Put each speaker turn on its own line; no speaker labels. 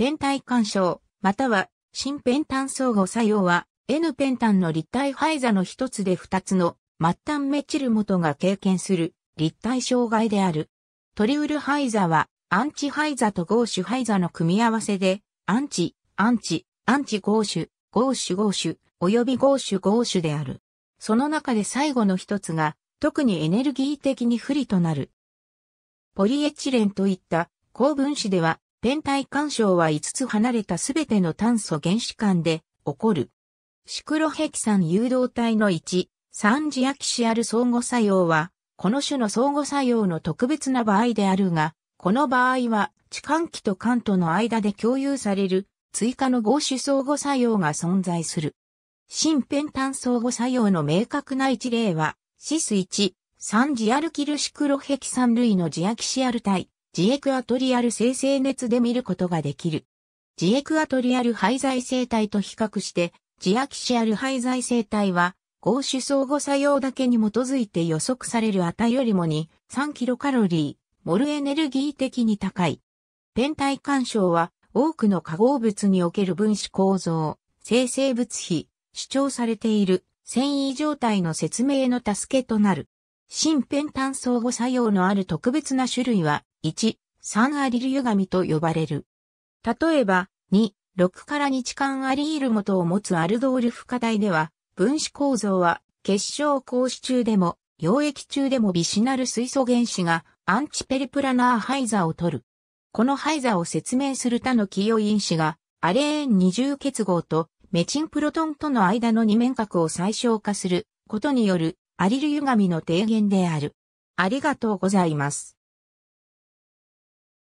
ペン体干渉、または、新ペン単相互作用は、N ペンタンの立体配座の一つで二つの末端メチル元が経験する立体障害である。トリウル配座は、アンチ配座と合種配座の組み合わせで、アンチ、アンチ、アンチ合種、合種合種、及び合種合種である。その中で最後の一つが、特にエネルギー的に不利となる。ポリエチレンといった高分子では、天体干渉は5つ離れたすべての炭素原子間で起こる。シクロヘキサン誘導体の1、三次アキシアル相互作用は、この種の相互作用の特別な場合であるが、この場合は、地間気と間との間で共有される追加の合種相互作用が存在する。新タ炭相互作用の明確な一例は、シス1、三次アルキルシクロヘキサン類のジアキシアル体、ジエクアトリアル生成熱で見ることができる。ジエクアトリアル廃材生態と比較して、ジアキシアル廃材生態は、合種相互作用だけに基づいて予測される値よりも2、3キロカロリー、モルエネルギー的に高い。天体干渉は、多くの化合物における分子構造、生成物比、主張されている繊維状態の説明の助けとなる。新ペン炭相互作用のある特別な種類は、1、3アリル歪みと呼ばれる。例えば、2、6から日間アリール元を持つアルドール負荷体では、分子構造は結晶光子中でも、溶液中でもビシナル水素原子がアンチペリプラナー配座を取る。この配座を説明する他の企用因子がアレーン二重結合とメチンプロトンとの間の二面核を最小化することによるアリル歪みの低減である。ありがとうございます。